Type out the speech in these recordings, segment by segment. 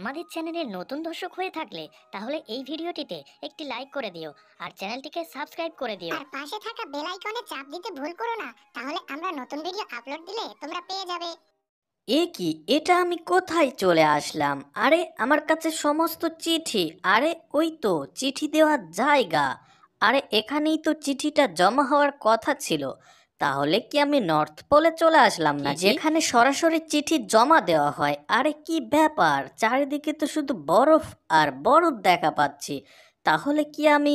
আমাদের চ্যানেলের নতুন দর্শক হয়ে থাকলে তাহলে এই ভিডিওটিতে একটি লাইক করে দিও আর চ্যানেলটিকে সাবস্ক্রাইব করে দিও আর পাশে থাকা বেল আইকনে চাপ দিতে ভুল করো না তাহলে আমরা নতুন ভিডিও আপলোড দিলে তোমরা পেয়ে যাবে এ কি এটা আমি কোথায় চলে আসলাম আরে আমার কাছে সমস্ত চিঠি আরে ওই তো চিঠি দেওয়ার জায়গা আরে এখানেই তো চিঠিটা জমা হওয়ার কথা ছিল তাহলে কি আমি নর্থ পোলে চলে আসলাম না যেখানে সরাসরি চিঠি জমা দেওয়া হয় আরে কি ব্যাপার চারিদিকে তো শুধু বরফ আর বরফ দেখা পাচ্ছি তাহলে কি আমি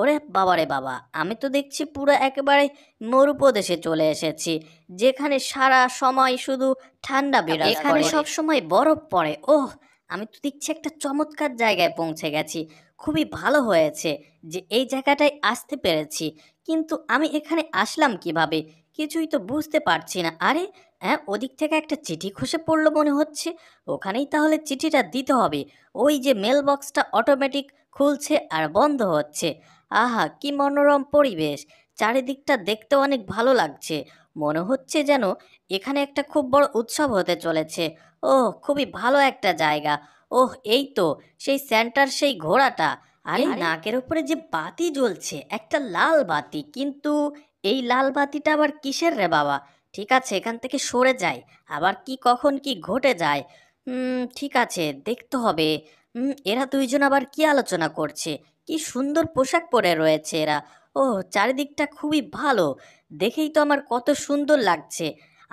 ওরে বাবারে বাবা আমি তো দেখছি পুরো একেবারে মরুপ্রদেশে চলে এসেছি যেখানে সারা সময় শুধু ঠান্ডা বেড়ে এখানে সব সময় বরফ পড়ে ওহ আমি তো দেখছি একটা চমৎকার জায়গায় পৌঁছে গেছি খুবই ভালো হয়েছে যে এই জায়গাটায় আসতে পেরেছি কিন্তু আমি এখানে আসলাম কিভাবে কিছুই তো বুঝতে পারছি না আরে হ্যাঁ ওদিক থেকে একটা চিঠি খসে পড়লো মনে হচ্ছে ওখানেই তাহলে চিঠিটা দিতে হবে ওই যে মেল বক্সটা অটোমেটিক খুলছে আর বন্ধ হচ্ছে আহা কি মনোরম পরিবেশ চারিদিকটা দেখতে অনেক ভালো লাগছে মনে হচ্ছে যেন এখানে একটা খুব বড় উৎসব হতে চলেছে ও খুবই ভালো একটা জায়গা ওহ এই তো সেই সেন্টার সেই ঘোড়াটা আরে নাকের উপরে যে বাতি জ্বলছে একটা লাল বাতি কিন্তু এই লাল বাতিটা আবার কিসের রে বাবা ঠিক আছে এখান থেকে সরে যায় আবার কি কখন কি ঘটে যায় ঠিক আছে দেখতে হবে এরা দুইজন আবার কি আলোচনা করছে কি সুন্দর পোশাক পরে রয়েছে এরা ও চারিদিকটা খুবই ভালো দেখেই তো আমার কত সুন্দর লাগছে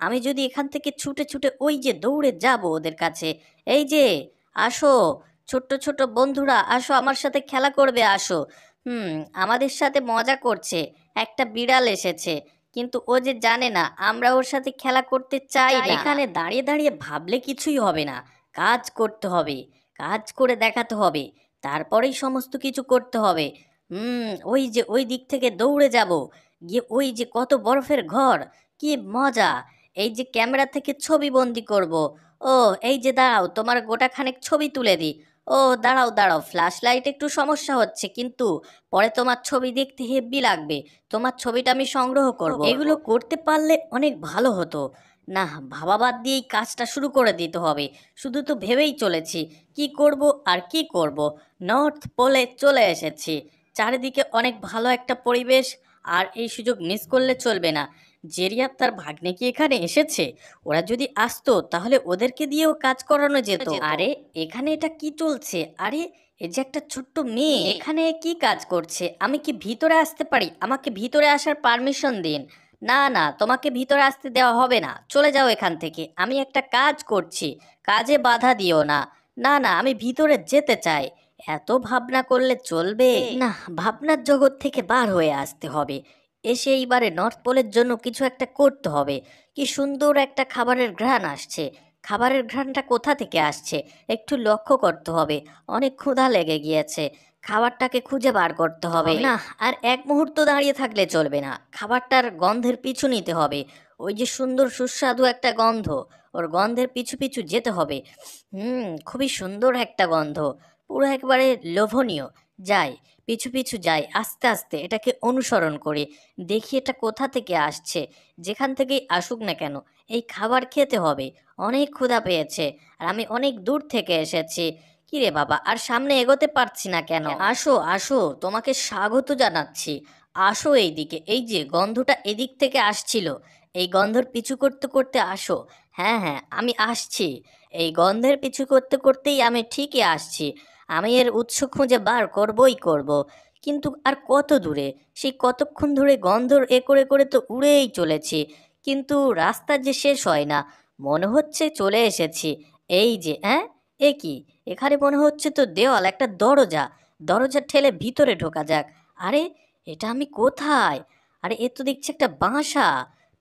আমি যদি এখান থেকে ছুটে ছুটে ওই যে দৌড়ে যাব ওদের কাছে এই যে আসো ছোট্ট ছোট বন্ধুরা আসো আমার সাথে খেলা করবে আসো হুম আমাদের সাথে মজা করছে একটা বিড়াল এসেছে কিন্তু ও যে জানে না আমরা ওর সাথে খেলা করতে চাই না এখানে দাঁড়িয়ে দাঁড়িয়ে ভাবলে কিছুই হবে না কাজ করতে হবে কাজ করে দেখাতে হবে তারপরেই সমস্ত কিছু করতে হবে হুম ওই যে ওই দিক থেকে দৌড়ে যাব গিয়ে ওই যে কত বরফের ঘর কি মজা এই যে ক্যামেরা থেকে ছবি বন্দি করব ও এই যে দাঁড়াও তোমার গোটাখানেক ছবি তুলে দিই ও দাঁড়াও দাঁড়াও ফ্ল্যাশ লাইট একটু সমস্যা হচ্ছে কিন্তু পরে তোমার ছবি দেখতে হেব্বি লাগবে তোমার ছবিটা আমি সংগ্রহ করব এগুলো করতে পারলে অনেক ভালো হতো না ভাবা বাদ দিয়েই কাজটা শুরু করে দিতে হবে শুধু তো ভেবেই চলেছি কি করব আর কি করব নর্থ পোলে চলে এসেছি চারিদিকে অনেক ভালো একটা পরিবেশ আর এই সুযোগ মিস করলে চলবে না জেরিয়া তার ভাগ্নে কি এখানে এসেছে ওরা যদি আসতো তাহলে ওদেরকে দিয়েও কাজ করানো যেত আরে এখানে এটা কি চলছে আরে এ যে একটা ছোট্ট মেয়ে এখানে কি কাজ করছে আমি কি ভিতরে আসতে পারি আমাকে ভিতরে আসার পারমিশন দিন না না তোমাকে ভিতরে আসতে দেওয়া হবে না চলে যাও এখান থেকে আমি একটা কাজ করছি কাজে বাধা দিও না না না আমি ভিতরে যেতে চাই এত ভাবনা করলে চলবে না ভাবনার জগৎ থেকে বার হয়ে আসতে হবে এসে এইবারে নর্থ পোলের জন্য কিছু একটা করতে হবে কি সুন্দর একটা খাবারের ঘ্রাণ আসছে খাবারের ঘ্রাণটা কোথা থেকে আসছে একটু লক্ষ্য করতে হবে অনেক ক্ষুধা লেগে গিয়েছে খাবারটাকে খুঁজে বার করতে হবে না আর এক মুহূর্ত দাঁড়িয়ে থাকলে চলবে না খাবারটার গন্ধের পিছু নিতে হবে ওই যে সুন্দর সুস্বাদু একটা গন্ধ ওর গন্ধের পিছু পিছু যেতে হবে হুম খুবই সুন্দর একটা গন্ধ পুরো একবারে লোভনীয় যায় পিছু পিছু যায় আস্তে আস্তে এটাকে অনুসরণ করে দেখি এটা কোথা থেকে আসছে যেখান থেকেই আসুক না কেন এই খাবার খেতে হবে অনেক ক্ষুধা পেয়েছে আর আমি অনেক দূর থেকে এসেছি কিরে বাবা আর সামনে এগোতে পারছি না কেন আসো আসো তোমাকে স্বাগত জানাচ্ছি আসো এইদিকে এই যে গন্ধটা এদিক থেকে আসছিল এই গন্ধর পিছু করতে করতে আসো হ্যাঁ হ্যাঁ আমি আসছি এই গন্ধের পিছু করতে করতেই আমি ঠিকই আসছি আমি এর উৎস খুঁজে বার করবই করব। কিন্তু আর কত দূরে সেই কতক্ষণ ধরে গন্ধর এ করে করে তো উড়েই চলেছি কিন্তু রাস্তা যে শেষ হয় না মনে হচ্ছে চলে এসেছি এই যে হ্যাঁ এ কি এখানে মনে হচ্ছে তো দেওয়াল একটা দরজা দরজা ঠেলে ভিতরে ঢোকা যাক আরে এটা আমি কোথায় আরে এ তো দেখছি একটা বাসা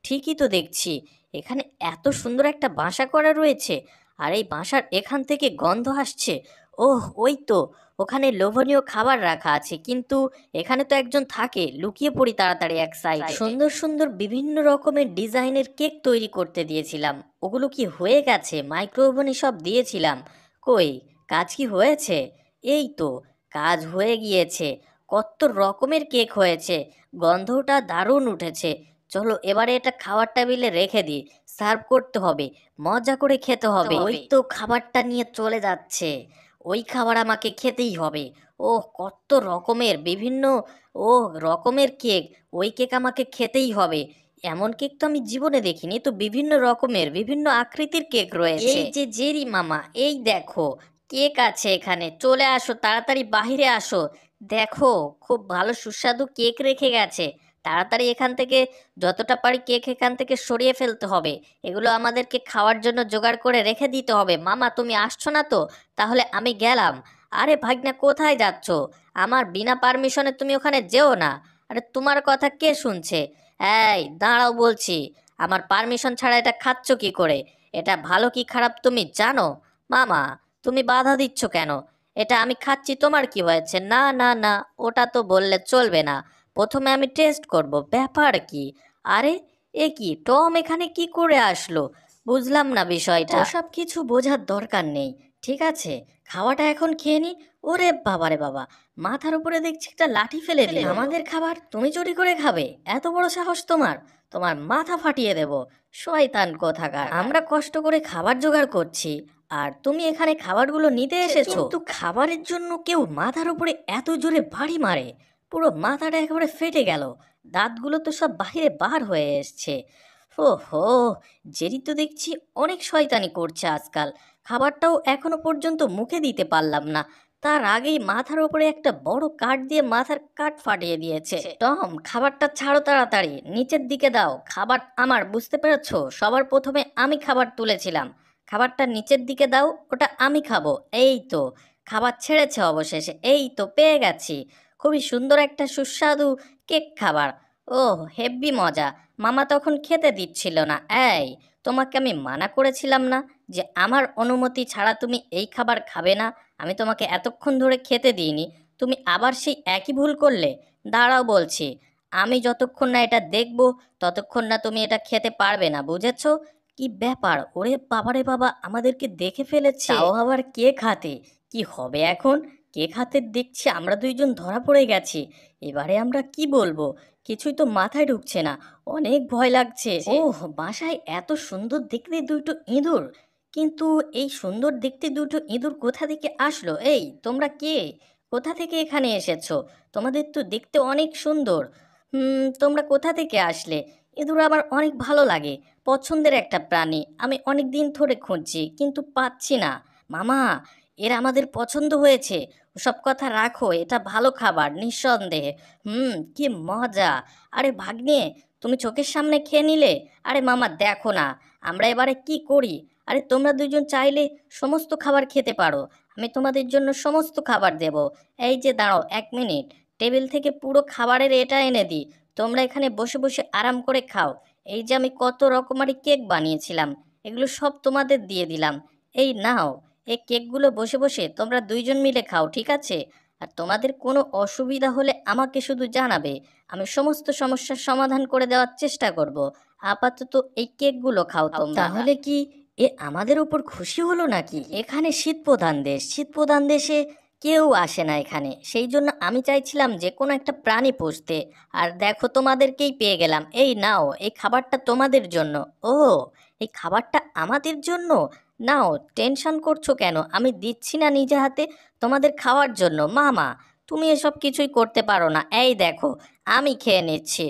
ঠিকই তো দেখছি এখানে এত সুন্দর একটা বাসা করা রয়েছে আর এই বাসার এখান থেকে গন্ধ আসছে ওহ ওই তো ওখানে লোভনীয় খাবার রাখা আছে কিন্তু এখানে তো একজন থাকে লুকিয়ে পড়ি তাড়াতাড়ি এক সাইড সুন্দর সুন্দর বিভিন্ন রকমের ডিজাইনের কেক তৈরি করতে দিয়েছিলাম ওগুলো কি হয়ে গেছে মাইক্রো ওভেনে সব দিয়েছিলাম কই কাজ কি হয়েছে এই তো কাজ হয়ে গিয়েছে কত রকমের কেক হয়েছে গন্ধটা দারুণ উঠেছে চলো এবারে এটা খাবার টেবিলে রেখে দিই সার্ভ করতে হবে মজা করে খেতে হবে ওই তো খাবারটা নিয়ে চলে যাচ্ছে ওই খাবার আমাকে খেতেই হবে ও কত রকমের বিভিন্ন ও রকমের কেক ওই কেক আমাকে খেতেই হবে এমন কেক তো আমি জীবনে দেখিনি তো বিভিন্ন রকমের বিভিন্ন আকৃতির কেক রয়েছে এই যে জেরি মামা এই দেখো কেক আছে এখানে চলে আসো তাড়াতাড়ি বাহিরে আসো দেখো খুব ভালো সুস্বাদু কেক রেখে গেছে তাড়াতাড়ি এখান থেকে যতটা পারি কেক এখান থেকে সরিয়ে ফেলতে হবে এগুলো আমাদেরকে খাওয়ার জন্য জোগাড় করে রেখে দিতে হবে মামা তুমি আসছো না তো তাহলে আমি গেলাম আরে ভাগনা কোথায় যাচ্ছ আমার বিনা পারমিশনে তুমি ওখানে যেও না আরে তোমার কথা কে শুনছে এই দাঁড়াও বলছি আমার পারমিশন ছাড়া এটা খাচ্ছ কি করে এটা ভালো কি খারাপ তুমি জানো মামা তুমি বাধা দিচ্ছ কেন এটা আমি খাচ্ছি তোমার কি হয়েছে না না না ওটা তো বললে চলবে না প্রথমে আমি টেস্ট করব ব্যাপার কি আরে এ কি টম এখানে কি করে আসলো বুঝলাম না বিষয়টা সব কিছু বোঝার দরকার নেই ঠিক আছে খাওয়াটা এখন খেয়ে নি ওরে বাবারে বাবা মাথার উপরে দেখছি একটা লাঠি ফেলে দিলে আমাদের খাবার তুমি চুরি করে খাবে এত বড় সাহস তোমার তোমার মাথা ফাটিয়ে দেব শয়তান কথাকার আমরা কষ্ট করে খাবার জোগাড় করছি আর তুমি এখানে খাবারগুলো নিতে এসেছো তো খাবারের জন্য কেউ মাথার উপরে এত জোরে বাড়ি মারে পুরো মাথাটা একেবারে ফেটে গেল দাঁতগুলো তো সব বাহিরে বার হয়ে এসছে ও হো জেরি তো দেখছি অনেক শয়তানি করছে আজকাল খাবারটাও এখনো পর্যন্ত মুখে দিতে পারলাম না তার আগেই মাথার ওপরে একটা বড় কাঠ দিয়ে মাথার কাঠ ফাটিয়ে দিয়েছে টম খাবারটা ছাড়ো তাড়াতাড়ি নিচের দিকে দাও খাবার আমার বুঝতে পেরেছ সবার প্রথমে আমি খাবার তুলেছিলাম খাবারটা নিচের দিকে দাও ওটা আমি খাবো এই তো খাবার ছেড়েছে অবশেষে এই তো পেয়ে গেছি খুবই সুন্দর একটা সুস্বাদু কেক খাবার ও হেব্বি মজা মামা তখন খেতে দিচ্ছিল না এই তোমাকে আমি মানা করেছিলাম না যে আমার অনুমতি ছাড়া তুমি এই খাবার খাবে না আমি তোমাকে এতক্ষণ ধরে খেতে দিইনি তুমি আবার সেই একই ভুল করলে দাঁড়াও বলছি আমি যতক্ষণ না এটা দেখব ততক্ষণ না তুমি এটা খেতে পারবে না বুঝেছ কি ব্যাপার ওরে বাবারে বাবা আমাদেরকে দেখে ফেলেছে ও আবার কে খাতে কি হবে এখন কেক হাতের দেখছি আমরা দুইজন ধরা পড়ে গেছি এবারে আমরা কি বলবো কিছুই তো মাথায় ঢুকছে না অনেক ভয় লাগছে ও বাসায় এত সুন্দর দেখতে দুটো ইঁদুর কিন্তু এই সুন্দর দেখতে দুটো ইঁদুর কোথা থেকে আসলো এই তোমরা কে কোথা থেকে এখানে এসেছো তোমাদের তো দেখতে অনেক সুন্দর হুম তোমরা কোথা থেকে আসলে ইঁদুর আমার অনেক ভালো লাগে পছন্দের একটা প্রাণী আমি অনেক দিন ধরে খুঁজছি কিন্তু পাচ্ছি না মামা এরা আমাদের পছন্দ হয়েছে সব কথা রাখো এটা ভালো খাবার নিঃসন্দেহে হুম কি মজা আরে ভাগ্নে তুমি চোখের সামনে খেয়ে নিলে আরে মামা দেখো না আমরা এবারে কি করি আরে তোমরা দুজন চাইলে সমস্ত খাবার খেতে পারো আমি তোমাদের জন্য সমস্ত খাবার দেব এই যে দাঁড়াও এক মিনিট টেবিল থেকে পুরো খাবারের এটা এনে দিই তোমরা এখানে বসে বসে আরাম করে খাও এই যে আমি কত রকমারি কেক বানিয়েছিলাম এগুলো সব তোমাদের দিয়ে দিলাম এই নাও এই কেকগুলো বসে বসে তোমরা দুইজন মিলে খাও ঠিক আছে আর তোমাদের কোনো অসুবিধা হলে আমাকে শুধু জানাবে আমি সমস্ত সমস্যার সমাধান করে দেওয়ার চেষ্টা করব। আপাতত এই কেকগুলো খাও তাহলে কি এ আমাদের উপর খুশি হলো নাকি এখানে শীতপ্রধান দেশ শীতপ্রধান দেশে কেউ আসে না এখানে সেই জন্য আমি চাইছিলাম যে কোনো একটা প্রাণী পুষতে আর দেখো তোমাদেরকেই পেয়ে গেলাম এই নাও এই খাবারটা তোমাদের জন্য ও এই খাবারটা আমাদের জন্য নাও টেনশন করছো কেন আমি দিচ্ছি না নিজে হাতে তোমাদের খাওয়ার জন্য মামা তুমি এসব কিছুই করতে পারো না এই দেখো আমি খেয়ে নিচ্ছি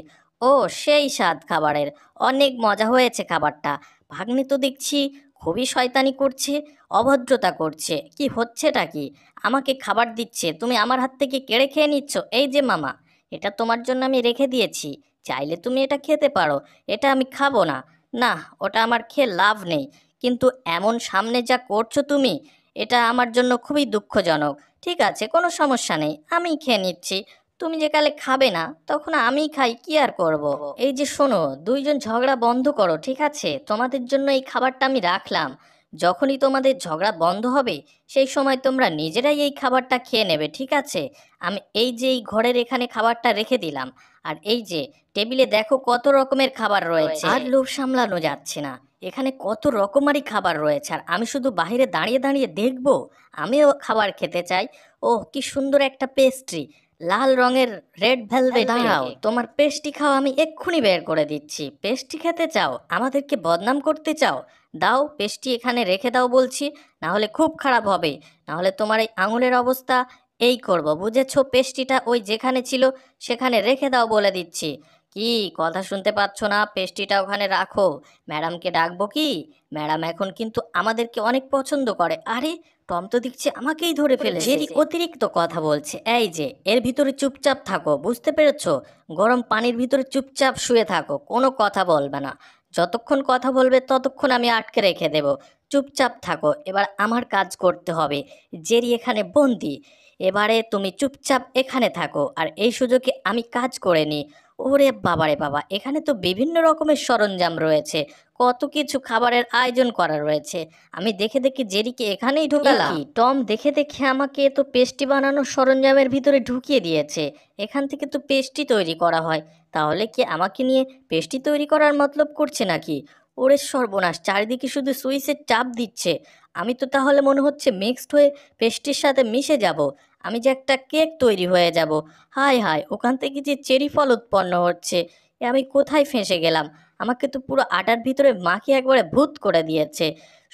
ও সেই স্বাদ খাবারের অনেক মজা হয়েছে খাবারটা ভাগ্নি তো দেখছি খুবই শয়তানি করছে অভদ্রতা করছে কি হচ্ছেটা কি আমাকে খাবার দিচ্ছে তুমি আমার হাত থেকে কেড়ে খেয়ে নিচ্ছ এই যে মামা এটা তোমার জন্য আমি রেখে দিয়েছি চাইলে তুমি এটা খেতে পারো এটা আমি খাবো না না ওটা আমার খেয়ে লাভ নেই কিন্তু এমন সামনে যা করছো তুমি এটা আমার জন্য খুবই দুঃখজনক ঠিক আছে কোনো সমস্যা নেই আমি খেয়ে নিচ্ছি তুমি যে কালে খাবে না তখন আমি খাই কি আর করব। এই যে শোনো দুইজন ঝগড়া বন্ধ করো ঠিক আছে তোমাদের জন্য এই খাবারটা আমি রাখলাম যখনই তোমাদের ঝগড়া বন্ধ হবে সেই সময় তোমরা নিজেরাই এই খাবারটা খেয়ে নেবে ঠিক আছে আমি এই যে এই ঘরের এখানে খাবারটা রেখে দিলাম আর এই যে টেবিলে দেখো কত রকমের খাবার রয়েছে আর লোভ সামলানো যাচ্ছে না এখানে কত রকমারি খাবার রয়েছে আর আমি শুধু বাহিরে দাঁড়িয়ে দাঁড়িয়ে দেখব আমিও খাবার খেতে চাই ও কি সুন্দর একটা পেস্ট্রি লাল রঙের রেড ভেলভেট দাঁড়াও তোমার পেস্ট্রি খাও আমি এক্ষুনি বের করে দিচ্ছি পেস্ট্রি খেতে চাও আমাদেরকে বদনাম করতে চাও দাও পেস্ট্রি এখানে রেখে দাও বলছি নাহলে খুব খারাপ হবে নাহলে তোমার এই আঙুলের অবস্থা এই করব বুঝেছো পেস্ট্রিটা ওই যেখানে ছিল সেখানে রেখে দাও বলে দিচ্ছি কি কথা শুনতে পাচ্ছ না পেস্ট্রিটা ওখানে রাখো ম্যাডামকে ডাকবো কি ম্যাডাম এখন কিন্তু আমাদেরকে অনেক পছন্দ করে আরে টম তো দেখছি আমাকেই ধরে ফেলে জেরি অতিরিক্ত কথা বলছে এই যে এর ভিতরে চুপচাপ থাকো বুঝতে পেরেছ গরম পানির ভিতরে চুপচাপ শুয়ে থাকো কোনো কথা বলবে না যতক্ষণ কথা বলবে ততক্ষণ আমি আটকে রেখে দেব চুপচাপ থাকো এবার আমার কাজ করতে হবে জেরি এখানে বন্দি এবারে তুমি চুপচাপ এখানে থাকো আর এই সুযোগে আমি কাজ করে নিই ওরে বাবারে বাবা এখানে তো বিভিন্ন রকমের সরঞ্জাম রয়েছে কত কিছু খাবারের আয়োজন করা রয়েছে আমি দেখে দেখে জেরিকে এখানেই ঢুকালাম টম দেখে দেখে আমাকে তো পেস্টি বানানোর সরঞ্জামের ভিতরে ঢুকিয়ে দিয়েছে এখান থেকে তো পেস্টি তৈরি করা হয় তাহলে কি আমাকে নিয়ে পেস্টি তৈরি করার মতলব করছে নাকি ওরে সর্বনাশ চারিদিকে শুধু সুইচের চাপ দিচ্ছে আমি তো তাহলে মনে হচ্ছে মিক্সড হয়ে পেস্টির সাথে মিশে যাব আমি যে একটা কেক তৈরি হয়ে যাব হায় হায় ওখান থেকে যে চেরি ফল উৎপন্ন হচ্ছে এ আমি কোথায় ফেঁসে গেলাম আমাকে তো পুরো আটার ভিতরে মাকে একবারে ভূত করে দিয়েছে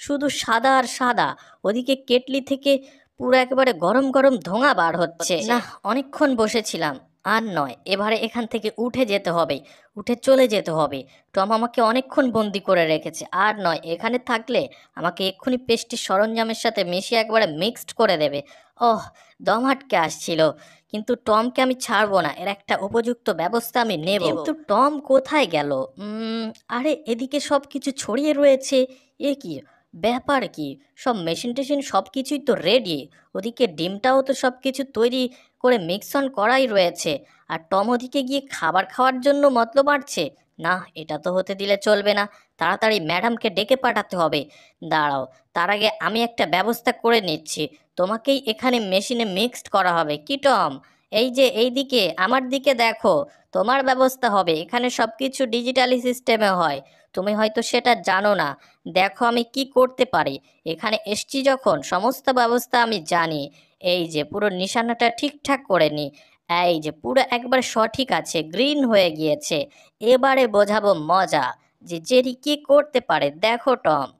শুধু সাদা আর সাদা ওদিকে কেটলি থেকে পুরো একবারে গরম গরম ধোঁয়া বার হচ্ছে না অনেকক্ষণ বসেছিলাম আর নয় এবারে এখান থেকে উঠে যেতে হবে উঠে চলে যেতে হবে টম আমাকে অনেকক্ষণ বন্দি করে রেখেছে আর নয় এখানে থাকলে আমাকে এক্ষুনি পেস্টির সরঞ্জামের সাথে মিশিয়ে একবারে মিক্সড করে দেবে ওহ দম আটকে আসছিল কিন্তু টমকে আমি ছাড়বো না এর একটা উপযুক্ত ব্যবস্থা আমি নেব কিন্তু টম কোথায় গেল আরে এদিকে সব কিছু ছড়িয়ে রয়েছে এ কি ব্যাপার কি সব মেশিন টেশিন সব কিছুই তো রেডি ওদিকে ডিমটাও তো সব কিছু তৈরি করে মিক্সন করাই রয়েছে আর টম ওদিকে গিয়ে খাবার খাওয়ার জন্য মতলব আঁটছে না এটা তো হতে দিলে চলবে না তাড়াতাড়ি ম্যাডামকে ডেকে পাঠাতে হবে দাঁড়াও তার আগে আমি একটা ব্যবস্থা করে নিচ্ছি তোমাকেই এখানে মেশিনে মিক্সড করা হবে কি টম এই যে এই দিকে আমার দিকে দেখো তোমার ব্যবস্থা হবে এখানে সব কিছু ডিজিটালি সিস্টেমে হয় তুমি হয়তো সেটা জানো না দেখো আমি কি করতে পারি এখানে এসছি যখন সমস্ত ব্যবস্থা আমি জানি এই যে পুরো নিশানাটা ঠিকঠাক করে নি এই যে পুরো একবার সঠিক আছে গ্রিন হয়ে গিয়েছে এবারে বোঝাবো মজা যে জেরি কি করতে পারে দেখো টম